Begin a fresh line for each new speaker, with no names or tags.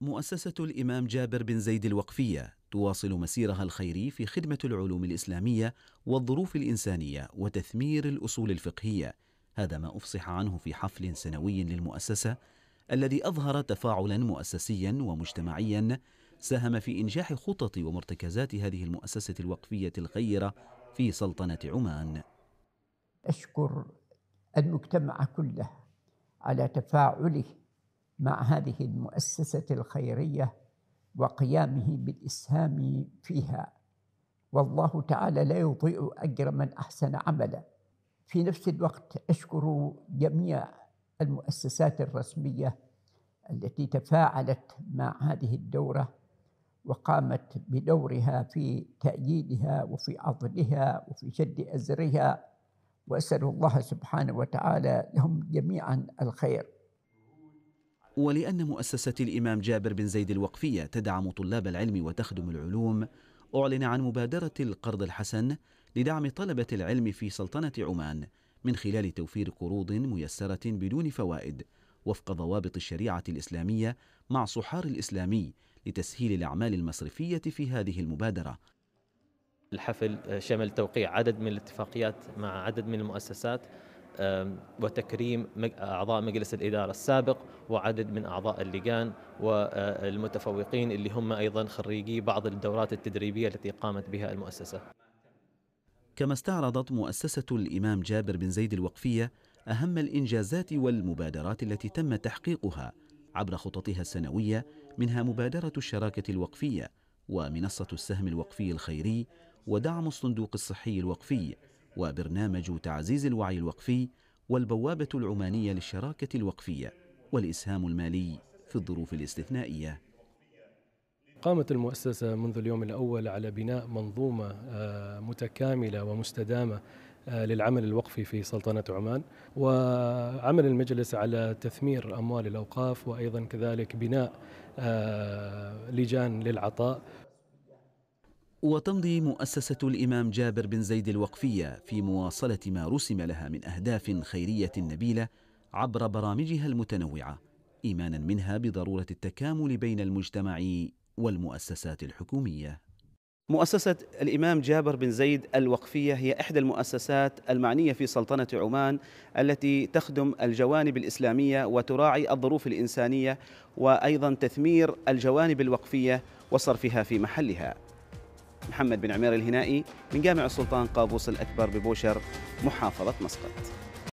مؤسسة الإمام جابر بن زيد الوقفية تواصل مسيرها الخيري في خدمة العلوم الإسلامية والظروف الإنسانية وتثمير الأصول الفقهية هذا ما أفصح عنه في حفل سنوي للمؤسسة الذي أظهر تفاعلا مؤسسيا ومجتمعيا ساهم في إنجاح خطط ومرتكزات هذه المؤسسة الوقفية الخيرة في سلطنة عمان
أشكر المجتمع كله على تفاعله مع هذه المؤسسة الخيرية وقيامه بالإسهام فيها والله تعالى لا يضيء أجر من أحسن عملا في نفس الوقت أشكر جميع المؤسسات الرسمية التي تفاعلت مع هذه الدورة وقامت بدورها في تأييدها وفي عضدها وفي شد أزرها وأسأل الله سبحانه وتعالى لهم جميعا الخير
ولأن مؤسسة الإمام جابر بن زيد الوقفية تدعم طلاب العلم وتخدم العلوم أعلن عن مبادرة القرض الحسن لدعم طلبة العلم في سلطنة عمان من خلال توفير قروض ميسرة بدون فوائد وفق ضوابط الشريعة الإسلامية مع صحار الإسلامي لتسهيل الأعمال المصرفية في هذه المبادرة
الحفل شمل توقيع عدد من الاتفاقيات مع عدد من المؤسسات وتكريم أعضاء مجلس الإدارة السابق وعدد من أعضاء اللجان والمتفوقين اللي هم أيضا خريجي بعض الدورات التدريبية التي قامت بها المؤسسة
كما استعرضت مؤسسة الإمام جابر بن زيد الوقفية أهم الإنجازات والمبادرات التي تم تحقيقها عبر خططها السنوية منها مبادرة الشراكة الوقفية ومنصة السهم الوقفي الخيري ودعم الصندوق الصحي الوقفي وبرنامج تعزيز الوعي الوقفي والبوابة العمانية للشراكة الوقفية والإسهام المالي في الظروف الاستثنائية
قامت المؤسسة منذ اليوم الأول على بناء منظومة آه، متكاملة ومستدامة آه، للعمل الوقفي في سلطنة عمان وعمل المجلس على تثمير أموال الأوقاف وأيضا كذلك بناء آه، لجان للعطاء وتمضي
مؤسسة الإمام جابر بن زيد الوقفية في مواصلة ما رسم لها من أهداف خيرية نبيلة عبر برامجها المتنوعة إيمانا منها بضرورة التكامل بين المجتمع والمؤسسات الحكومية مؤسسة الإمام جابر بن زيد الوقفية هي إحدى المؤسسات المعنية في سلطنة عمان التي تخدم الجوانب الإسلامية وتراعي الظروف الإنسانية وأيضا تثمير الجوانب الوقفية وصرفها في محلها محمد بن عمير الهنائي من جامع السلطان قابوس الأكبر ببوشر محافظة مسقط